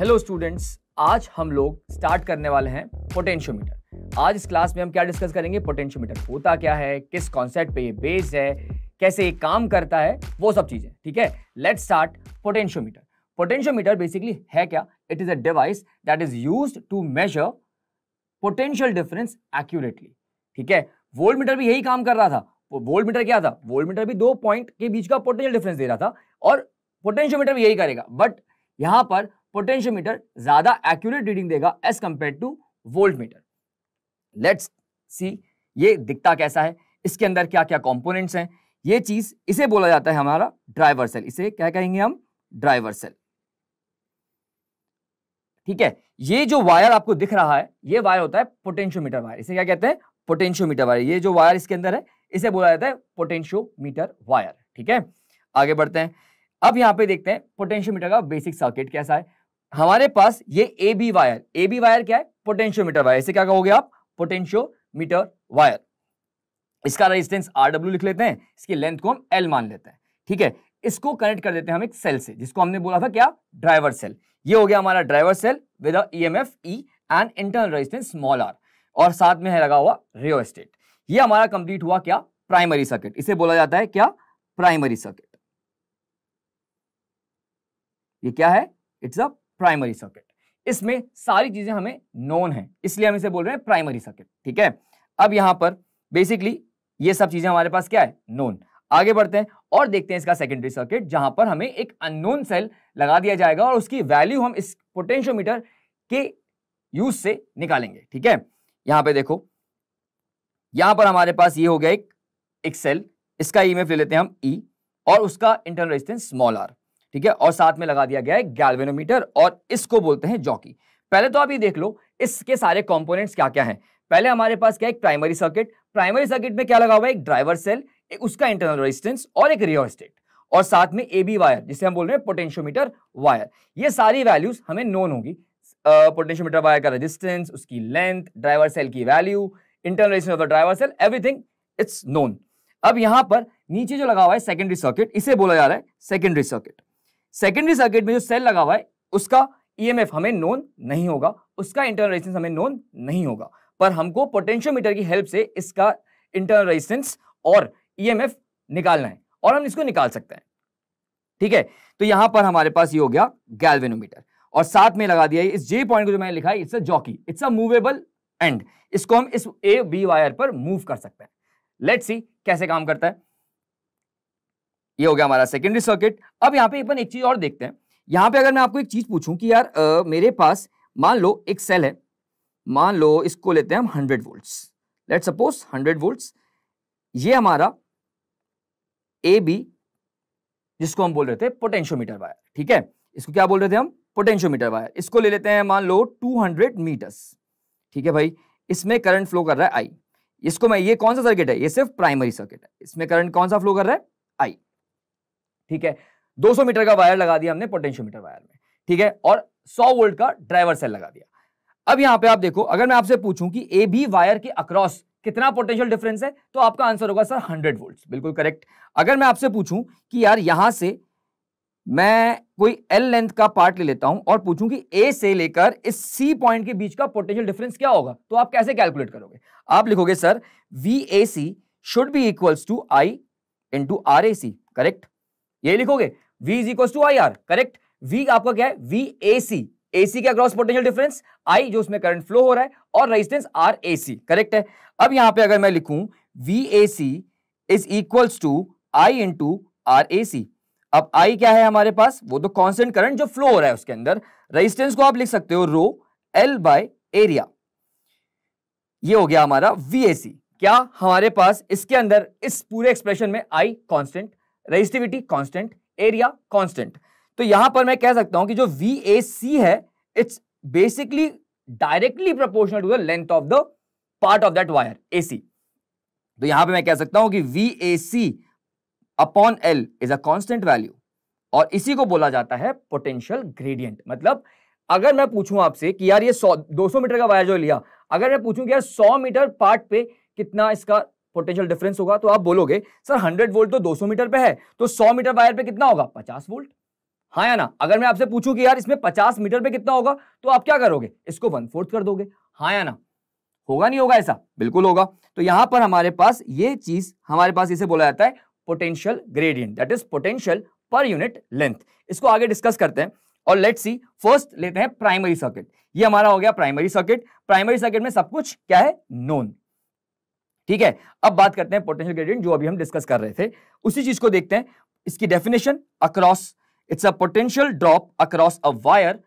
Hello students आज हम लोग स्टार्ट करने वाले हैं पोटेंशियोमीटर आज इस क्लास में हम क्या डिस्कस करेंगे पोटेंशियोमीटर होता क्या है किस कॉन्सेप्ट पे ये बेस्ड है कैसे ये काम करता है वो सब चीज़ें ठीक है let's start potentiometer potentiometer basically है क्या it is a device that is use to measure potential difference accurately ठीक है वोल्ट मीटर भी यही काम कर रहा था वोल्ट मीटर क्या था वोल्ट मीटर भी दो पॉइंट के बीच का पोटेंशियल डिफरेंस दे रहा था और पोटेंशियोमीटर भी यही करेगा बट यहाँ पर पोटेंशियोमीटर ज्यादा एक्यूरेट रीडिंग देगा as compare to volt meter let's see ये दिखता कैसा है इसके अंदर क्या क्या कंपोनेंट्स हैं ये चीज इसे बोला जाता है हमारा ड्राइवर सेल इसे क्या कहेंगे हम ड्राइवर सेल ठीक है ये जो वायर आपको दिख रहा है ये वायर होता है पोटेंशियोमीटर वायर इसे क्या कहते हैं पोटेंशियोमीटर वायर ये जो वायर इसके अंदर है इसे बोला जाता है पोटेंशियोमीटर वायर ठीक है आगे बढ़ते हैं अब यहां पे देखते हैं पोटेंशियोमीटर का बेसिक सर्किट कैसा है हमारे पास ये A B wire A B wire क्या है पोटेंशियोमीटर वायर इसे क्या कहोगे आप पोटेंशियोमीटर वायर इसका रेजिस्टेंस आर डब्ल्यू लिख लेते हैं इसकी लेंथ को हम एल मान लेते हैं ठीक है इसको कनेक्ट कर देते हैं हम एक सेल से जिसको हमने बोला था क्या ड्राइवर सेल ये हो गया हमारा driver cell with E M F E and internal resistance small R और साथ में है लगा हुआ रियो एस्टेट ये हमारा कंप्लीट हुआ क्या प्राइमरी सर्किट इसे बोला जाता है क्या प्राइमरी सर्किट ये क्या है इट्स अ प्राइमरी सर्किट इसमें सारी चीजें हमें नोन है इसलिए हम इसे बोल रहे हैं प्राइमरी सर्किट ठीक है अब यहां पर बेसिकली ये सब चीजें हमारे पास क्या है नोन आगे बढ़ते हैं और देखते हैं इसका सेकेंडरी सर्किट जहां पर हमें एक अननोन सेल लगा दिया जाएगा और उसकी वैल्यू हम इस पोटेंशियोमीटर के यूज से निकालेंगे ठीक है यहां पे देखो यहां पर हमारे पास ये हो गया एक एक सेल इसका ईएमएफ ले लेते हैं हम ई e, और उसका इंटरनल रेजिस्टेंस स्मॉल आर ठीक है और साथ में लगा दिया गया है गैल्वेनोमीटर और इसको बोलते हैं जॉकी पहले तो आप ये देख लो इसके सारे कॉम्पोनेंट्स क्या क्या हैं पहले हमारे पास क्या एक प्राइमरी सर्किट प्राइमरी सर्किट में क्या लगा हुआ है एक ड्राइवर सेल एक उसका इंटरनल रेजिस्टेंस और एक स्टेट और साथ में ए बी वायर जिसे हम बोल रहे हैं पोटेंशियोमीटर वायर ये सारी वैल्यूज हमें नोन होगी पोटेंशियोमीटर वायर का रेजिस्टेंस उसकी लेंथ ड्राइवर सेल की value internal resistance of the driver cell everything it's known अब यहां पर नीचे जो लगा हुआ है सेकेंडरी सर्किट इसे बोला जा रहा है सेकेंडरी सर्किट सेकेंडरी सर्किट में जो सेल लगा हुआ है उसका ईएमएफ e हमें नोन नहीं होगा उसका इंटरनल रेजिस्टेंस हमें नोन नहीं होगा पर हमको पोटेंशियोमीटर की हेल्प से इसका इंटरनल रेजिस्टेंस और ईएमएफ e निकालना है और हम इसको निकाल सकते हैं ठीक है तो यहां पर हमारे पास ये हो गया गैल्वेनोमीटर और साथ में लगा दिया इस जे पॉइंट को जो मैंने लिखा है it's a jockey it's a movable and इसको हम इस ए बी वायर पर मूव कर सकते हैं लेट्स सी कैसे काम करता है ये हो गया हमारा सेकेंडरी सर्किट अब यहाँ पे अपन एक चीज और देखते हैं यहाँ पे अगर मैं आपको एक चीज पूछूं कि यार आ, मेरे पास मान लो एक सेल है मान लो इसको लेते हैं हम hundred volts let suppose hundred volts ये हमारा ए बी जिसको हम बोल रहे थे पोटेंशियोमीटर वायर ठीक है इसको क्या बोल रहे थे हम पोटेंशियोमीटर वायर इसको ले लेते हैं मान लो टू हंड्रेड मीटर्स ठीक है भाई इसमें करंट फ्लो कर रहा है आई इसको मैं ये कौन सा सर्किट है ये सिर्फ प्राइमरी सर्किट है इसमें करंट कौन सा फ्लो कर रहा है आई ठीक है 200 मीटर का वायर लगा दिया हमने पोटेंशियोमीटर वायर में ठीक है और 100 वोल्ट का ड्राइवर सेल लगा दिया अब यहां पे आप देखो अगर मैं आपसे पूछूं कि ए बी वायर के अक्रॉस कितना पोटेंशियल डिफरेंस है तो आपका आंसर होगा सर 100 वोल्ट बिल्कुल करेक्ट अगर मैं आपसे पूछूं कि यार यहां से मैं कोई एल लेंथ का पार्ट ले लेता हूं और पूछूं कि ए से लेकर इस सी पॉइंट के बीच का पोटेंशियल डिफरेंस क्या होगा तो आप कैसे कैलकुलेट करोगे आप लिखोगे sir V A C should be equals to I into R A C correct ये लिखोगे V is equal to I R correct V आपका क्या है वी ए सी ए सी का क्रॉस पोटेंशियल डिफरेंस I जो उसमें करंट फ्लो हो रहा है और resistance R A C correct है अब यहां पे अगर मैं लिखूं V A C is equals to I into R A C अब I क्या है हमारे पास वो तो कॉन्स्टेंट करंट जो फ्लो हो रहा है उसके अंदर रेजिस्टेंस को आप लिख सकते हो रो L बाय एरिया ये हो गया हमारा वी ए सी क्या हमारे पास इसके अंदर इस पूरे एक्सप्रेशन में I constant resistivity constant area constant तो यहां पर मैं कह सकता हूं कि जो वी ए सी है it's basically directly proportional to the length of the part of that wire A C तो यहां पर मैं कह सकता हूं कि V A C upon L is a constant value और इसी को बोला जाता है पोटेंशियल ग्रेडियंट मतलब अगर मैं पूछूं आपसे कि यार ये 100 200 मीटर का वायर जो लिया अगर मैं पूछूं कि यार 100 मीटर पार्ट पे कितना इसका पोटेंशियल डिफरेंस होगा तो आप बोलोगे सर 100 वोल्ट तो 200 मीटर पे है तो 100 मीटर वायर पे कितना होगा 50 वोल्ट हाँ या ना अगर मैं आपसे पूछूं कि यार इसमें 50 मीटर पे कितना होगा तो आप क्या करोगे इसको वन फोर्थ कर दोगे हाँ या ना होगा नहीं होगा ऐसा बिल्कुल होगा तो यहां पर हमारे पास ये चीज हमारे पास इसे बोला जाता है potential gradient that is potential per unit length इसको आगे डिस्कस करते हैं और लेट सी फर्स्ट लेते हैं प्राइमरी सर्किट ये हमारा हो गया प्राइमरी सर्किट प्राइमरी सर्किट में सब कुछ क्या है नोन ठीक है अब बात करते हैं पोटेंशियल ग्रेडियंट जो अभी हम डिस्कस कर रहे थे उसी चीज को देखते हैं इसकी definition across it's a potential drop across a wire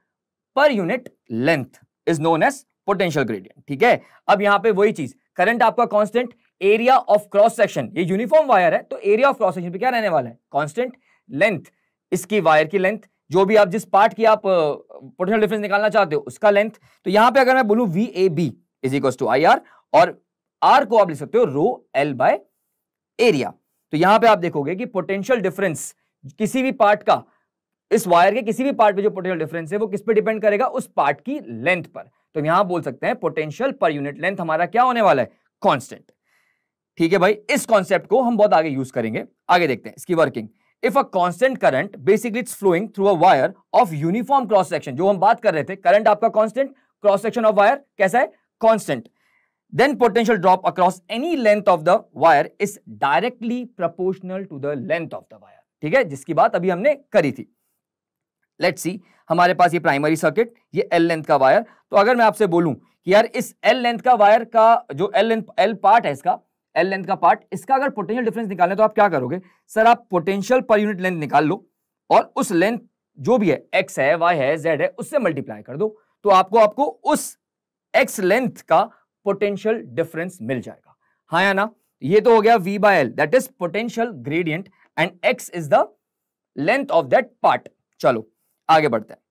per unit length is known as potential gradient ठीक है अब यहां पे वही चीज करंट आपका constant area of cross section ये यूनिफॉर्म वायर है तो एरिया ऑफ क्रॉस सेक्शन पे क्या रहने वाला है कांस्टेंट लेंथ इसकी वायर की लेंथ जो भी आप जिस पार्ट की आप पोटेंशियल डिफरेंस निकालना चाहते हो उसका लेंथ तो यहां पे अगर मैं बोलूं V A B is equal to I और आर को आप लिख सकते हो रो एल बाय एरिया तो यहां पे आप देखोगे कि पोटेंशियल डिफरेंस किसी भी पार्ट का इस वायर के किसी भी पार्ट पे जो पोटेंशियल डिफरेंस है वो किस पे डिपेंड करेगा उस पार्ट की लेंथ पर तो यहां बोल सकते हैं पोटेंशियल पर यूनिट लेंथ हमारा क्या होने वाला है कॉन्स्टेंट ठीक है भाई इस कॉन्सेप्ट को हम बहुत आगे यूज करेंगे आगे देखते हैं इसकी working if a constant current basically it's flowing through a wire of uniform cross section जो हम बात कर रहे थे करंट आपका constant cross section of wire कैसा है constant then potential drop across any length of the wire is directly proportional to the length of the wire ठीक है जिसकी बात अभी हमने करी थी लेट्स सी हमारे पास ये प्राइमरी सर्किट ये एल लेंथ का वायर तो अगर मैं आपसे बोलूं कि यार इस एल लेंथ का वायर का जो एल लेंथ एल पार्ट है इसका एल लेंथ का पार्ट इसका अगर पोटेंशियल डिफरेंस निकालें तो आप क्या करोगे सर आप पोटेंशियल पर यूनिट लेंथ निकाल लो और उस लेंथ जो भी है एक्स है वाई है जेड है उससे मल्टीप्लाई कर दो तो आपको आपको उस एक्स लेंथ का पोटेंशियल डिफरेंस मिल जाएगा हा या ना ये तो हो गया V by L that is potential gradient and X is the length of that part चलो आगे बढ़ते हैं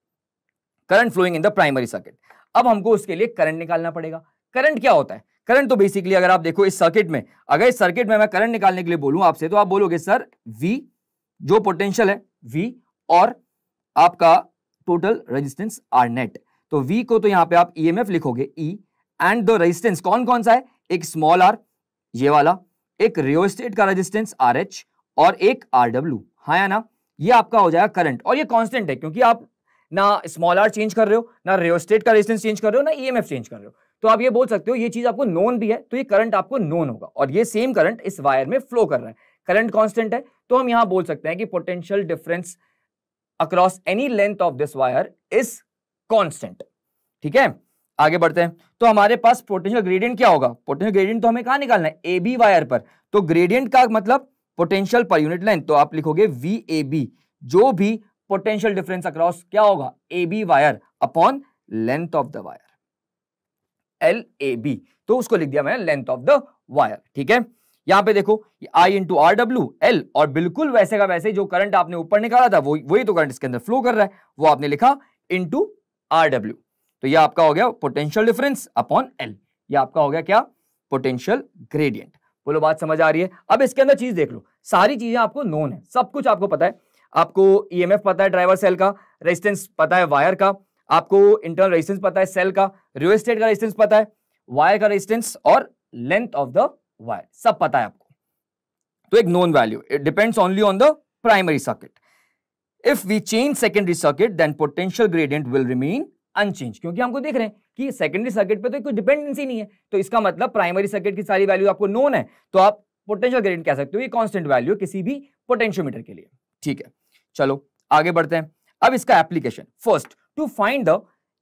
current flowing in the primary circuit अब हमको उसके लिए करंट निकालना पड़ेगा करंट क्या होता है करंट तो बेसिकली अगर आप देखो इस सर्किट में अगर इस सर्किट में मैं करंट निकालने के लिए बोलूं आपसे तो आप बोलोगे सर वी जो पोटेंशियल है वी और आपका टोटल रेजिस्टेंस आर नेट तो वी को तो यहां पे आप ईएमएफ e लिखोगे ई e, एंड दो रेजिस्टेंस कौन कौन सा है एक स्मॉल आर ये वाला एक रियोस्टेट का रेजिस्टेंस आर एच और एक आर डब्ल्यू हाँ या ना ये आपका हो जाएगा करंट और ये कांस्टेंट है क्योंकि आप ना स्मॉल आर चेंज कर रहे हो ना रियोस्टेट का रेजिस्टेंस चेंज कर रहे हो ना ईएमएफ e चेंज कर रहे हो तो आप ये बोल सकते हो ये चीज आपको नोन भी है तो ये करंट आपको नोन होगा और ये सेम करंट इस वायर में फ्लो कर रहा है करंट कॉन्स्टेंट है तो हम यहां बोल सकते हैं कि potential difference across any length of this wire is constant ठीक है आगे बढ़ते हैं तो हमारे पास पोटेंशियल ग्रेडियंट क्या होगा पोटेंशियल ग्रेडियंट तो हमें कहा निकालना है ए बी वायर पर तो ग्रेडियंट का मतलब पोटेंशियल पर यूनिट लाइन तो आप लिखोगे वी ए बी जो भी पोटेंशियल डिफरेंस अक्रॉस क्या होगा A B wire upon length of the wire L A B तो उसको लिख दिया मैंने लेंथ ऑफ द वायर ठीक है यहां पे देखो I into R W L और बिल्कुल वैसे का वैसे जो करंट आपने ऊपर निकाला था वही वही तो करंट इसके अंदर फ्लो कर रहा है वो आपने लिखा इंटू आर डब्ल्यू तो ये आपका हो गया पोटेंशियल डिफरेंस अपॉन एल ये आपका हो गया क्या पोटेंशियल ग्रेडियंट बोलो बात समझ आ रही है अब इसके अंदर चीज देख लो सारी चीजें आपको नोन है सब कुछ आपको पता है आपको ईएमएफ e पता है ड्राइवर सेल का रेजिस्टेंस पता है वायर का आपको इंटरनल रेजिस्टेंस पता है सेल का रियल स्टेट का रेजिस्टेंस पता है वायर का रेजिस्टेंस और लेंथ ऑफ द वायर सब पता है आपको तो एक known value it depends only on the primary circuit if we change secondary circuit then potential gradient will remain unchange क्योंकि हमको देख रहे हैं कि सेकेंडरी सर्किट पे तो कोई डिपेंडेंसी नहीं है तो इसका मतलब प्राइमरी सर्किट की सारी वैल्यू आपको नोन है तो आप पोटेंशियल ग्रेडियंट कह सकते हो ये कांस्टेंट वैल्यू किसी भी पोटेंशियोमीटर के लिए ठीक है चलो आगे बढ़ते हैं अब इसका application first to find the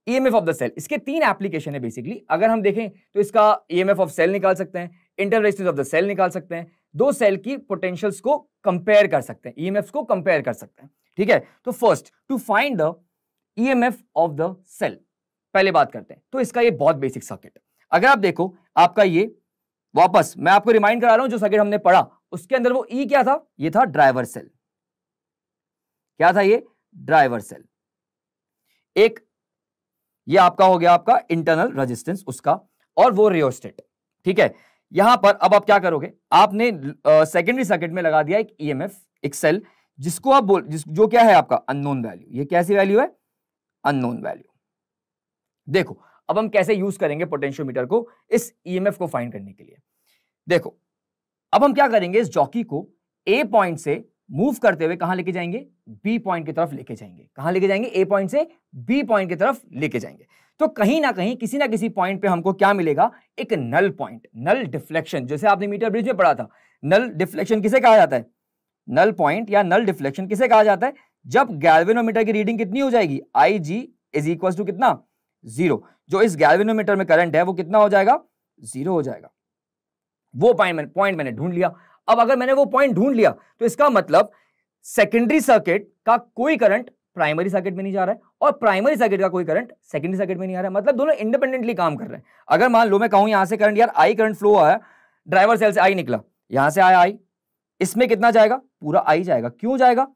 EMF of the cell इसके तीन एप्लीकेशन है बेसिकली अगर हम देखें तो इसका ईएमएफ ऑफ सेल निकाल सकते हैं inter resistance of the cell निकाल सकते हैं दो सेल की पोटेंशियल्स को कंपेयर कर सकते हैं ईएमएफ्स e को कंपेयर कर सकते हैं ठीक है तो first to find the EMF of the cell पहले बात करते हैं तो इसका ये बहुत बेसिक सर्किट अगर आप देखो आपका ये वापस मैं आपको रिमाइंड करा रहा हूं जो सर्किट हमने पढ़ा उसके अंदर वो ई e क्या था ये था ड्राइवर सेल क्या था ये ड्राइवर सेल एक ये आपका हो गया आपका इंटरनल रेजिस्टेंस उसका और वो रियोस्टेट ठीक है यहां पर अब आप क्या करोगे आपने सेकेंडरी सर्किट में लगा दिया एक ईएमएफ e एक सेल जिसको आप बोल जिस, जो क्या है आपका अननोन वैल्यू ये कैसी वैल्यू है अननोन वैल्यू देखो अब हम कैसे यूज करेंगे पोटेंशियोमीटर को इस ईएमएफ e को फाइंड करने के लिए देखो अब हम क्या करेंगे इस जॉकी को ए पॉइंट से मूव करते हुए कहां लेके जाएंगे बी पॉइंट की तरफ लेके जाएंगे कहां लेके जाएंगे ए पॉइंट से बी पॉइंट की तरफ लेके जाएंगे तो कहीं ना कहीं किसी ना किसी पॉइंट पे हमको क्या मिलेगा एक नल पॉइंट नल डिफ्लेक्शन जैसे आपने मीटर ब्रिज में पढ़ा था नल डिफ्लेक्शन किसे कहा जाता है नल पॉइंट या नल डिफ्लेक्शन किसे कहा जाता है जब गैल्वेनोमीटर की रीडिंग कितनी हो जाएगी I G is equal to कितना जीरो जो इस गैल्वेनोमीटर में करंट है वो कितना हो जाएगा जीरो हो जाएगा वो पॉइंट मैंने पॉइंट मैंने ढूंढ लिया अब अगर मैंने वो पॉइंट ढूंढ लिया तो इसका मतलब सेकेंडरी सर्किट का कोई करंट प्राइमरी सर्किट में नहीं जा रहा है और प्राइमरी सर्किट का कोई करंट सेकेंडरी सर्किट में नहीं आ रहा है मतलब दोनों इंडिपेंडेंटली काम कर रहे हैं अगर मान लो मैं कहूं यहां से करंट यार आई करंट फ्लो आया ड्राइवर सेल से आई निकला यहां से आया आई इसमें कितना जाएगा पूरा आई जाएगा क्यों जाएगा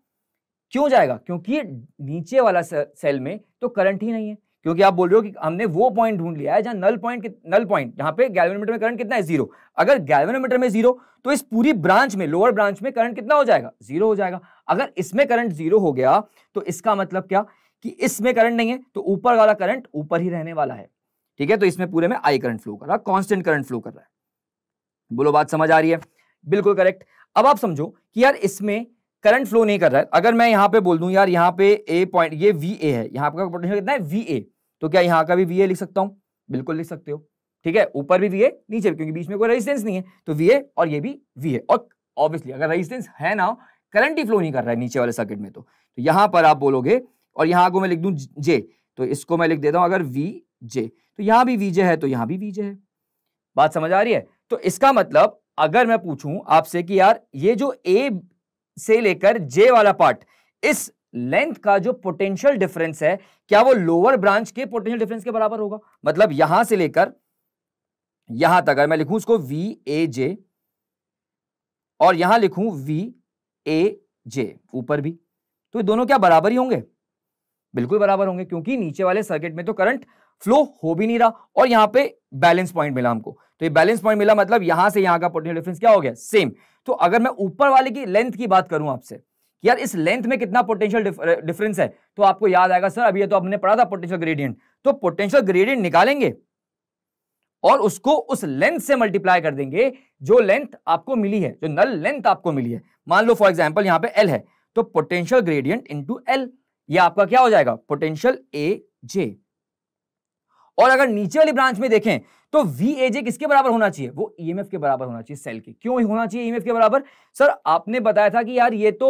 क्यों जाएगा क्योंकि नीचे वाला सेल में तो करंट ही नहीं है क्योंकि आप बोल रहे हो कि हमने वो पॉइंट ढूंढ लिया है जहां नल पॉइंट नल पॉइंट जहां पे गैल्वेनोमीटर में करंट कितना है जीरो अगर गैल्वेनोमीटर में जीरो तो इस पूरी ब्रांच में लोअर ब्रांच में करंट कितना हो जाएगा जीरो हो जाएगा अगर इसमें करंट जीरो हो गया तो इसका मतलब क्या कि इसमें करंट नहीं है तो ऊपर वाला करंट ऊपर ही रहने वाला है ठीक है तो इसमें पूरे में आई करंट फ्लो कर रहा है कॉन्स्टेंट करंट फ्लो कर रहा है बोलो बात समझ आ रही है बिल्कुल करेक्ट अब आप समझो कि यार इसमें करंट फ्लो नहीं कर रहा है अगर मैं यहाँ पे बोल दूं यार यहाँ पे ए पॉइंट ये वी ए है यहाँ का पोटेंशियल कितना है वी ए तो क्या यहाँ का भी वी ए लिख सकता हूँ बिल्कुल लिख सकते हो ठीक है ऊपर भी वी ए नीचे भी क्योंकि बीच में कोई रेजिस्टेंस नहीं है तो वी ए और ये भी वी ए और ऑब्वियसली अगर रेजिस्टेंस है ना करंट ही फ्लो नहीं कर रहा है नीचे वाले सर्किट में तो, तो यहाँ पर आप बोलोगे और यहाँ को मैं लिख दूँ जे तो इसको मैं लिख देता हूँ अगर वी जे तो यहाँ भी वी जे है तो यहाँ भी वी जे है बात समझ आ रही है तो इसका मतलब अगर मैं पूछूं आपसे कि यार ये जो ए से लेकर जे वाला पार्ट इस लेंथ का जो पोटेंशियल डिफरेंस है क्या वो लोअर ब्रांच के पोटेंशियल डिफरेंस के बराबर होगा मतलब यहां से लेकर यहां तक अगर मैं लिखूं उसको वी ए जे और यहां लिखूं वी ए जे ऊपर भी तो ये दोनों क्या बराबर ही होंगे बिल्कुल बराबर होंगे क्योंकि नीचे वाले सर्किट में तो करंट फ्लो हो भी नहीं रहा और यहां पे बैलेंस पॉइंट मिला हमको तो ये बैलेंस पॉइंट मिला मतलब यहां से यहां का पोटेंशियल डिफरेंस क्या हो गया सेम तो अगर मैं ऊपर वाले की लेंथ की बात करूं आपसे यार इस लेंथ में कितना पोटेंशियल डिफरेंस है तो आपको याद आएगा सर अभी ये तो आपने पढ़ा था पोटेंशियल ग्रेडियंट तो पोटेंशियल ग्रेडियंट निकालेंगे और उसको उस लेंथ से मल्टीप्लाई कर देंगे जो लेंथ आपको मिली है जो नल लेंथ आपको मिली है मान लो फॉर एग्जांपल यहां पे एल है तो पोटेंशियल ग्रेडियंट इंटू एल ये आपका क्या हो जाएगा पोटेंशियल ए जे और अगर नीचे वाली ब्रांच में देखें तो वी एजे किसके बराबर होना चाहिए वो ई e के बराबर होना चाहिए सेल के क्यों होना चाहिए ई e के बराबर सर आपने बताया था कि यार ये तो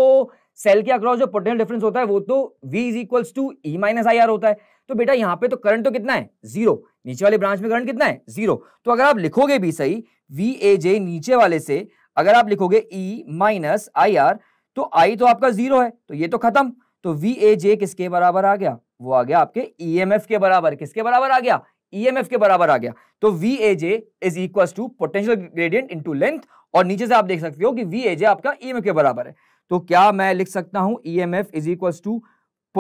सेल के अक्रॉस जो पोटेंशियल डिफरेंस होता है वो तो V is equals to E minus I R होता है तो बेटा यहाँ पे तो करंट तो कितना है जीरो नीचे वाले ब्रांच में करंट कितना है जीरो तो अगर आप लिखोगे भी सही वी ए जे नीचे वाले से अगर आप लिखोगे ई माइनस आई आर तो आई तो आपका जीरो है तो ये तो खत्म तो वी ए जे किसके बराबर आ गया वो आ गया आपके ई e के बराबर किसके बराबर आ गया ई e के बराबर आ गया तो V A J is equal to potential gradient in length और नीचे से आप देख सकते हो कि वी ए जे आपका ई e के बराबर है तो क्या मैं लिख सकता हूं E M F is equal to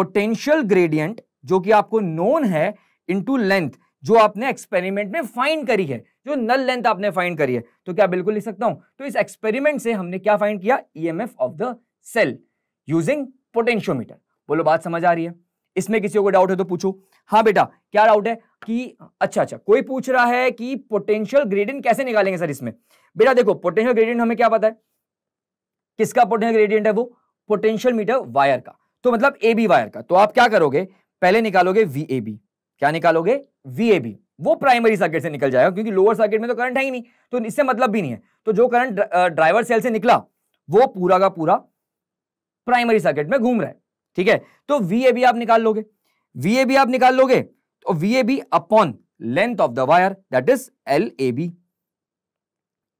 potential gradient जो कि आपको नोन है इंटू लेंथ जो आपने एक्सपेरिमेंट में फाइंड करी है जो नल लेंथ आपने फाइंड करी है तो क्या बिल्कुल लिख सकता हूं तो इस एक्सपेरिमेंट से हमने क्या फाइंड किया E M F of the cell using potentiometer बोलो बात समझ आ रही है इसमें किसी को डाउट है तो पूछो हाँ बेटा क्या डाउट है कि अच्छा अच्छा कोई पूछ रहा है कि पोटेंशियल ग्रेडियंट कैसे निकालेंगे सर इसमें बेटा देखो पोटेंशियल ग्रेडियंट हमें क्या पता है किसका पोटेंशियल ग्रेडियंट है वो पोटेंशियल मीटर वायर का तो मतलब ए बी वायर का तो आप क्या करोगे पहले निकालोगे वी ए बी क्या निकालोगे वी ए बी वो प्राइमरी सर्किट से निकल जाएगा क्योंकि लोअर सर्किट में तो करंट है ही नहीं तो इससे मतलब भी नहीं है तो जो करंट ड्राइवर सेल से निकला वो पूरा का पूरा प्राइमरी सर्किट में घूम रहा है ठीक है तो वी ए बी आप निकाल लोगे वी ए बी आप निकाल लोगे तो V A B upon length of the wire that is L A B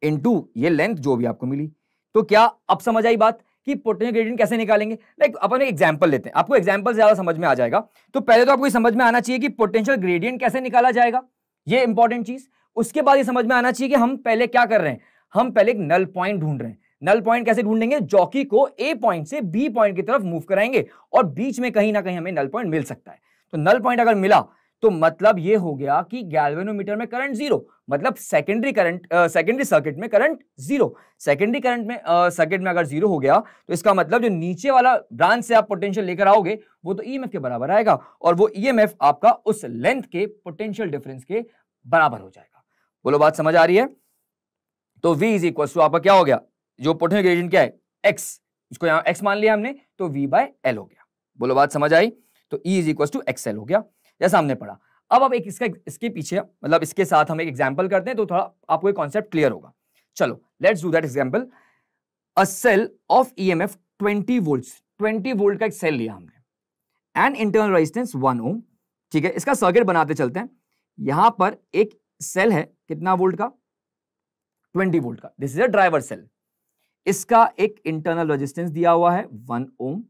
into ये लेंथ जो भी आपको मिली तो क्या अब समझ आई बात कि पोटेंशियल ग्रेडियंट कैसे निकालेंगे लाइक अपन एक एग्जांपल लेते हैं आपको एग्जांपल ज्यादा समझ में आ जाएगा तो पहले तो आपको समझ में आना चाहिए कि पोटेंशियल ग्रेडियंट कैसे निकाला जाएगा ये इंपॉर्टेंट चीज उसके बाद ये समझ में आना चाहिए कि हम पहले क्या कर रहे हैं हम पहले एक नल पॉइंट ढूंढ रहे हैं नल पॉइंट कैसे ढूंढेंगे जॉकी को ए पॉइंट से बी पॉइंट की तरफ मूव कराएंगे और बीच में कहीं ना कहीं हमें नल पॉइंट मिल सकता है तो नल पॉइंट अगर मिला तो मतलब ये हो गया कि गैल्वेनोमीटर में करंट जीरो मतलब सेकेंडरी करंट सेकेंडरी सर्किट में करंट जीरो सेकेंडरी करंट में सर्किट uh, में अगर जीरो हो गया तो इसका मतलब जो नीचे वाला ब्रांच से आप पोटेंशियल लेकर आओगे वो तो ईएमएफ e के बराबर आएगा और वो ईएमएफ e आपका उस लेंथ के पोटेंशियल डिफरेंस के बराबर हो जाएगा बोलो बात समझ आ रही है तो वी इज इक्वल टू आपका क्या हो गया जो पोटेंशियल ग्रेडियंट क्या है एक्स इसको यहाँ एक्स मान लिया हमने तो वी बाय एल हो गया बोलो बात समझ आई तो E is equal to X L हो गया जैसा हमने पढ़ा अब अब एक इसका इसके पीछे मतलब इसके साथ हम एक एग्जाम्पल करते हैं तो थोड़ा आपको एक कॉन्सेप्ट क्लियर होगा चलो let's do that example a cell of E M F twenty volt twenty volt का एक सेल लिया हमने and internal resistance one ohm ठीक है इसका सर्किट बनाते चलते हैं यहां पर एक सेल है कितना वोल्ट का ट्वेंटी वोल्ट का this is a driver cell इसका एक इंटरनल रेजिस्टेंस दिया हुआ है वन ओम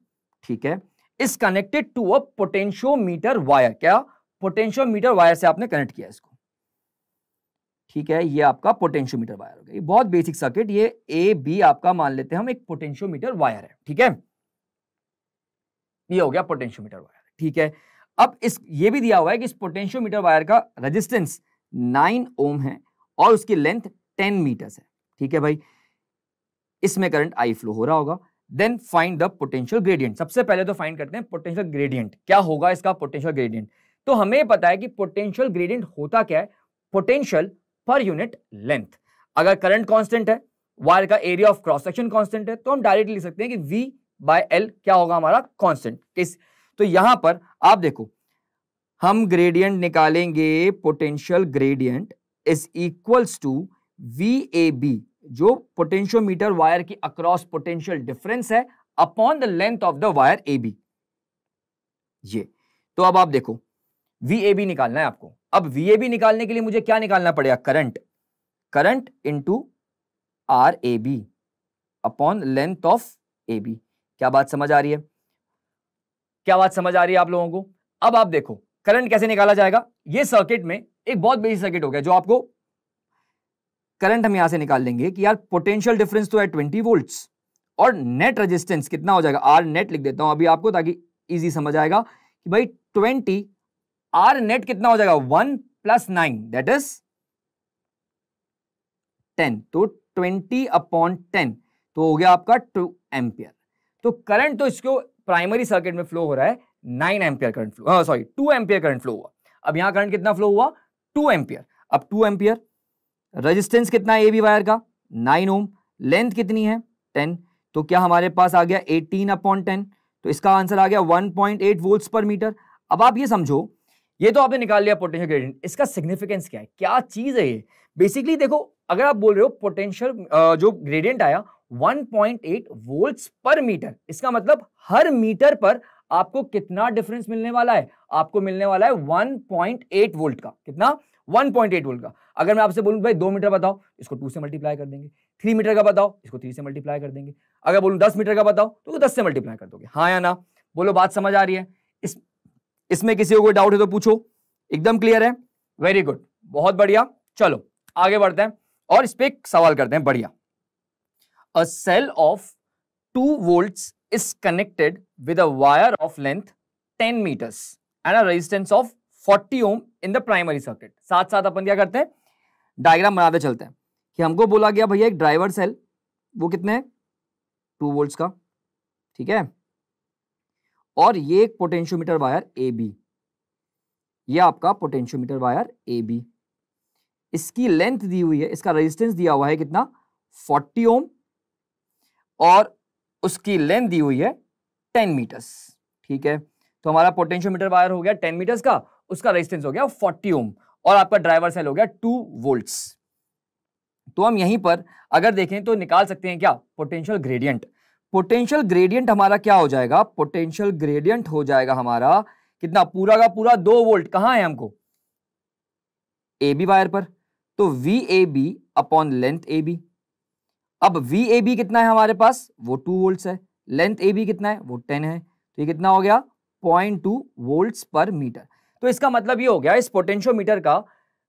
ठीक है is connected to a potentiometer wire क्या पोटेंशियोमीटर वायर से आपने कनेक्ट किया इसको ठीक है ये आपका पोटेंशियोमीटर वायर हो गया बहुत बेसिक सर्किट ये ए बी आपका मान लेते हैं हम एक पोटेंशियोमीटर वायर है ठीक है ये हो गया पोटेंशियोमीटर वायर ठीक है अब इस ये भी दिया हुआ है कि इस पोटेंशियोमीटर वायर का रेजिस्टेंस नाइन ओम है और उसकी लेंथ टेन मीटर है ठीक है भाई इसमें करंट आई फ्लो हो रहा होगा then find the potential gradient सबसे पहले तो फाइंड करते हैं पोटेंशियल ग्रेडियंट क्या होगा इसका पोटेंशियल ग्रेडियंट तो हमें पता है कि पोटेंशियल ग्रेडियंट होता क्या है पोटेंशियल पर यूनिट लेंथ अगर करंट कॉन्स्टेंट है वायर का area of cross section constant है तो हम डायरेक्ट लिख सकते हैं कि वी बाय एल क्या होगा हमारा कॉन्स्टेंट किस तो यहां पर आप देखो हम ग्रेडियंट निकालेंगे potential gradient is equals to V A B जो पोटेंशियोमीटर वायर की अक्रॉस पोटेंशियल डिफरेंस है upon the length of the wire A B ये तो अब आप देखो वी ए बी निकालना है आपको अब वी ए बी निकालने के लिए मुझे क्या निकालना पड़ेगा current current into R A B upon length of A B क्या बात समझ आ रही है क्या बात समझ आ रही है आप लोगों को अब आप देखो करंट कैसे निकाला जाएगा ये सर्किट में एक बहुत बेसिक सर्किट हो गया जो आपको करंट हम यहां से निकाल लेंगे कि यार पोटेंशियल डिफरेंस तो है ट्वेंटी वोल्ट और नेट रेजिस्टेंस कितना हो जाएगा आर नेट लिख देता हूं अभी आपको ताकि ईजी समझ आएगा कि भाई ट्वेंटी आर नेट कितना हो जाएगा one plus nine that is ten तो ट्वेंटी अपॉन टेन तो हो गया आपका टू एम्पियर तो करंट तो इसको प्राइमरी सर्किट में फ्लो हो रहा है nine ampere current flow sorry two ampere current flow हुआ अब यहां करंट कितना फ्लो हुआ टू एम्पियर अब टू एम्पियर रेजिस्टेंस कितना है ए बी वायर का नाइन ओम लेंथ कितनी है टेन तो क्या हमारे पास आ गया एटीन अपॉन टेन तो इसका आंसर आ गया one point eight volt per metre अब आप ये समझो ये तो आपने निकाल लिया पोटेंशियल ग्रेडियंट इसका सिग्निफिकेंस क्या है क्या चीज़ है ये बेसिकली देखो अगर आप बोल रहे हो पोटेंशियल जो ग्रेडियंट आया 1.8 वोल्ट्स पर मीटर इसका मतलब हर मीटर पर आपको कितना डिफरेंस मिलने वाला है आपको मिलने वाला है 1.8 वोल्ट का कितना 1.8 वोल्ट का अगर मैं आपसे बोलूं भाई दो मीटर बताओ इसको टू से मल्टीप्लाई कर देंगे थ्री मीटर का बताओ इसको थ्री से मल्टीप्लाई कर देंगे अगर बोलूं दस मीटर का बताओ तो दस से मल्टीप्लाई कर दोगे हाँ या ना बोलो बात समझ आ रही है इस इसमें किसी को कोई डाउट है तो पूछो एकदम क्लियर है वेरी गुड बहुत बढ़िया चलो आगे बढ़ते हैं और इस पर सवाल करते हैं बढ़िया a cell of two volts is connected with a wire of length 10 meters and a resistance of 40 ohm in the primary circuit. साथ साथ अपन क्या करते हैं डायग्राम बनाते चलते हैं कि हमको बोला गया भैया एक ड्राइवर सेल वो कितने टू वोल्ट का ठीक है और ये एक पोटेंशियोमीटर वायर ए बी ये आपका पोटेंशियोमीटर वायर ए बी इसकी लेंथ दी हुई है इसका रेजिस्टेंस दिया हुआ है कितना 40 ओम और उसकी लेंथ दी हुई है टेन मीटर्स ठीक है तो हमारा पोटेंशियोमीटर वायर हो गया टेन मीटर्स का उसका रेजिस्टेंस हो गया फोर्टी ओम और आपका ड्राइवर सेल हो गया टू वोल्ट्स तो हम यहीं पर अगर देखें तो निकाल सकते हैं क्या पोटेंशियल ग्रेडियंट पोटेंशियल ग्रेडियंट हमारा क्या हो जाएगा पोटेंशियल ग्रेडियंट हो जाएगा हमारा कितना पूरा का पूरा दो वोल्ट कहां है हमको ए बी वायर पर तो V A B upon length A B अब वी ए बी कितना है हमारे पास वो टू वोल्ट है लेंथ ए बी कितना है वो टेन है तो ये कितना हो गया point two volt per metre तो इसका मतलब ये हो गया इस पोटेंशियोमीटर का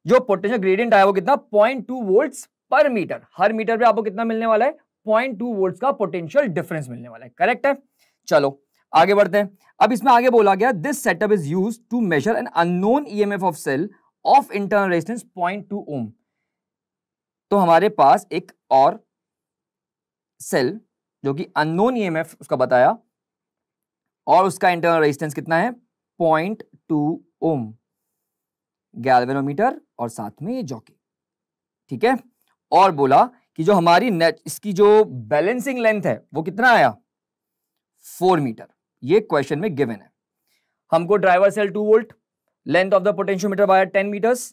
जो पोटेंशियल ग्रेडियंट आया वो कितना point two volt per metre हर मीटर पे आपको कितना मिलने वाला है पॉइंट टू वोल्ट का पोटेंशियल डिफरेंस मिलने वाला है करेक्ट है चलो आगे बढ़ते हैं अब इसमें आगे बोला गया this setup is use to measure an unknown E M F of cell of internal resistance point two ohm तो हमारे पास एक और सेल जो कि अननोन ईएमएफ उसका बताया और उसका इंटरनल रेजिस्टेंस कितना है पॉइंट टू ओम गैल्वेनोमीटर और साथ में ये जॉकी ठीक है और बोला कि जो हमारी इसकी जो बैलेंसिंग लेंथ है वो कितना आया फोर मीटर ये क्वेश्चन में गिवन है हमको driver cell two volt length of the potentiometer wire ten metres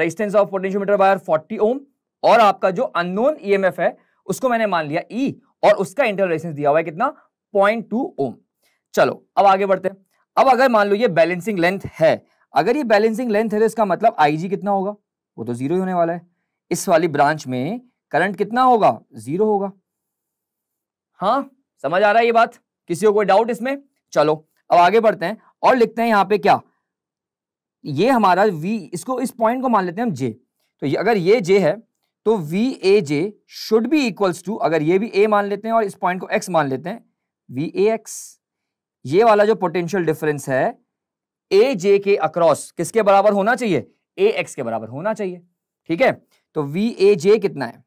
resistance of potentiometer wire forty ohm और आपका जो अननोन ईएमएफ है उसको मैंने मान लिया ई e, और उसका इंटरनल रेजिस्टेंस दिया हुआ है कितना पॉइंट टू ओम चलो अब आगे बढ़ते हैं अब अगर मान लो ये बैलेंसिंग लेंथ है अगर ये बैलेंसिंग लेंथ है तो इसका मतलब आईजी कितना होगा वो तो जीरो ही होने वाला है इस वाली ब्रांच में करंट कितना होगा जीरो होगा हाँ समझ आ रहा है ये बात किसी को कोई डाउट इसमें चलो अब आगे बढ़ते हैं और लिखते हैं यहाँ पे क्या ये हमारा वी इसको इस पॉइंट को मान लेते हैं हम जे तो ये अगर ये जे है तो V A J should be equals to अगर ये भी ए मान लेते हैं और इस पॉइंट को एक्स मान लेते हैं वी ए एक्स ये वाला जो पोटेंशियल डिफरेंस है ए जे के अक्रॉस किसके बराबर होना चाहिए ए एक्स के बराबर होना चाहिए ठीक है तो वी ए जे कितना है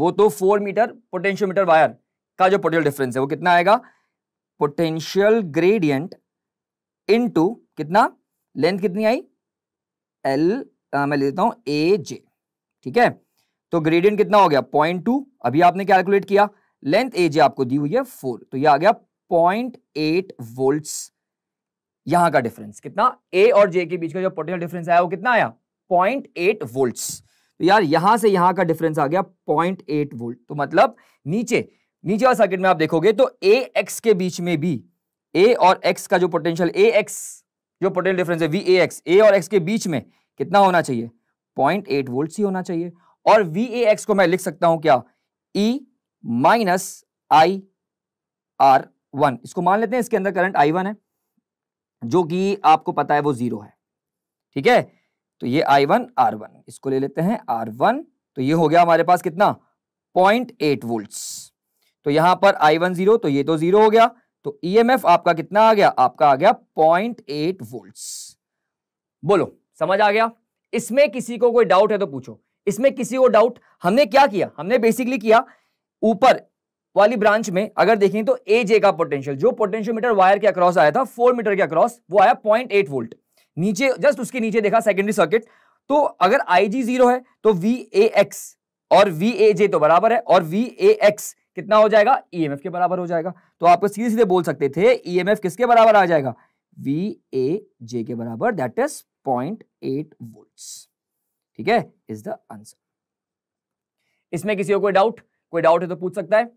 वो तो four metre potential metre wire का जो पोटेंशियल डिफरेंस है वो कितना आएगा पोटेंशियल ग्रेडियंट इनटू कितना लेंथ कितनी आई एल मैं लेता हूं ए जे ठीक है तो ग्रेडियंट कितना हो गया पॉइंट टू अभी आपने कैलकुलेट किया लेंथ एज आपको दी हुई है फोर तो यह आ गया पॉइंट एट वोल्ट यहां का डिफरेंस कितना ए और जे के बीच का जो पोटेंशियल डिफरेंस आया वो कितना आया पॉइंट एट वोल्ट तो यार यहां से यहां का डिफरेंस आ गया पॉइंट एट वोल्ट तो मतलब नीचे नीचे वाला सर्किट में आप देखोगे तो ए एक्स के बीच में भी ए और एक्स का जो पोटेंशियल ए एक्स जो पोटेंशियल डिफरेंस है वी ए एक्स ए और एक्स के बीच में कितना होना चाहिए पॉइंट एट वोल्ट सी होना चाहिए और वी ए एक्स को मैं लिख सकता हूं क्या E minus I R one इसको मान लेते हैं इसके अंदर करंट आई वन है जो कि आपको पता है वो जीरो है ठीक है तो ये आई वन आर वन इसको ले लेते हैं आर वन तो ये हो गया हमारे पास कितना पॉइंट एट वोल्ट तो यहां पर आई वन जीरो तो ये तो जीरो हो गया तो ईएमएफ e आपका कितना आ गया आपका आ गया पॉइंट एट वोल्ट बोलो समझ आ गया इसमें किसी को कोई डाउट है तो पूछो इसमें किसी को डाउट हमने क्या किया हमने बेसिकली किया ऊपर वाली ब्रांच में अगर देखें तो ए जे का पोटेंशियल जो पोटेंशियोमीटर वायर के अक्रॉस आया था फोर मीटर के अक्रॉस वो आया पॉइंट एट वोल्ट नीचे जस्ट उसके नीचे देखा सेकेंडरी सर्किट तो अगर आई जी जीरो है तो वी ए एक्स और वी ए जे तो बराबर है और वी ए एक्स कितना हो जाएगा ई एम एफ के बराबर हो जाएगा तो आप सीधे सीधे बोल सकते थे ई एम एफ किसके बराबर आ जाएगा वी ए जे के बराबर that is point eight volts ठीक है इज द आंसर इसमें किसी को कोई डाउट कोई डाउट है तो पूछ सकता है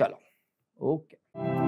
चलो ओके okay.